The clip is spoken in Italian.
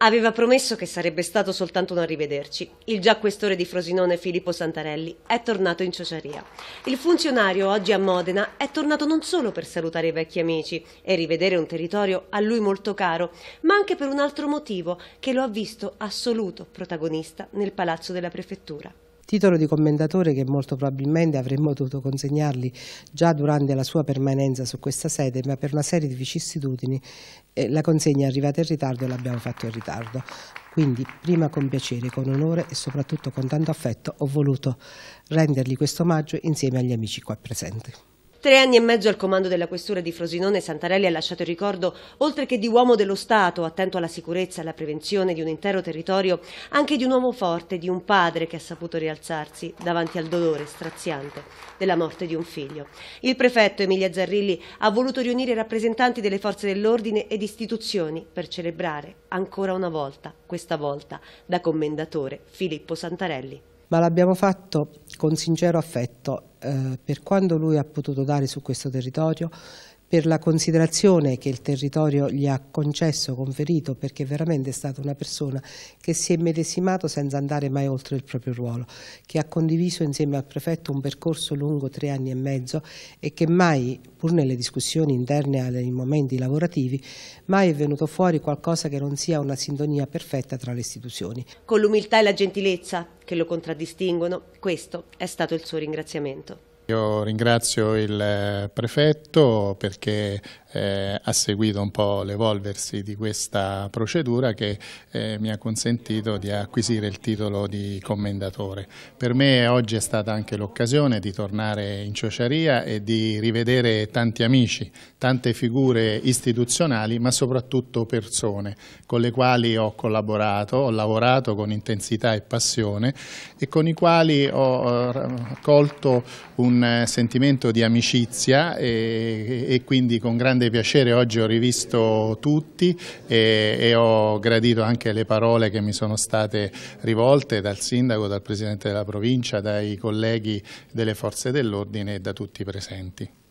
Aveva promesso che sarebbe stato soltanto un arrivederci. Il già questore di Frosinone Filippo Santarelli è tornato in ciociaria. Il funzionario oggi a Modena è tornato non solo per salutare i vecchi amici e rivedere un territorio a lui molto caro, ma anche per un altro motivo che lo ha visto assoluto protagonista nel palazzo della prefettura titolo di commendatore che molto probabilmente avremmo dovuto consegnargli già durante la sua permanenza su questa sede, ma per una serie di vicissitudini eh, la consegna è arrivata in ritardo e l'abbiamo fatto in ritardo. Quindi prima con piacere, con onore e soprattutto con tanto affetto ho voluto rendergli questo omaggio insieme agli amici qua presenti. Tre anni e mezzo al comando della questura di Frosinone, Santarelli ha lasciato il ricordo, oltre che di uomo dello Stato, attento alla sicurezza e alla prevenzione di un intero territorio, anche di un uomo forte, di un padre che ha saputo rialzarsi davanti al dolore straziante della morte di un figlio. Il prefetto Emilia Zarrilli ha voluto riunire i rappresentanti delle forze dell'ordine ed istituzioni per celebrare ancora una volta, questa volta da commendatore Filippo Santarelli ma l'abbiamo fatto con sincero affetto eh, per quanto lui ha potuto dare su questo territorio per la considerazione che il territorio gli ha concesso, conferito, perché veramente è stata una persona che si è medesimato senza andare mai oltre il proprio ruolo, che ha condiviso insieme al prefetto un percorso lungo tre anni e mezzo e che mai, pur nelle discussioni interne ai momenti lavorativi, mai è venuto fuori qualcosa che non sia una sintonia perfetta tra le istituzioni. Con l'umiltà e la gentilezza che lo contraddistinguono, questo è stato il suo ringraziamento. Io ringrazio il eh, prefetto perché eh, ha seguito un po' l'evolversi di questa procedura che eh, mi ha consentito di acquisire il titolo di commendatore. Per me oggi è stata anche l'occasione di tornare in ciociaria e di rivedere tanti amici, tante figure istituzionali ma soprattutto persone con le quali ho collaborato, ho lavorato con intensità e passione e con i quali ho eh, colto un un eh, sentimento di amicizia e, e, quindi con grande piacere oggi ho rivisto tutti e, e, ho gradito anche le parole che mi sono state rivolte dal sindaco, dal presidente della provincia, dai colleghi delle forze dell'ordine e da tutti i presenti.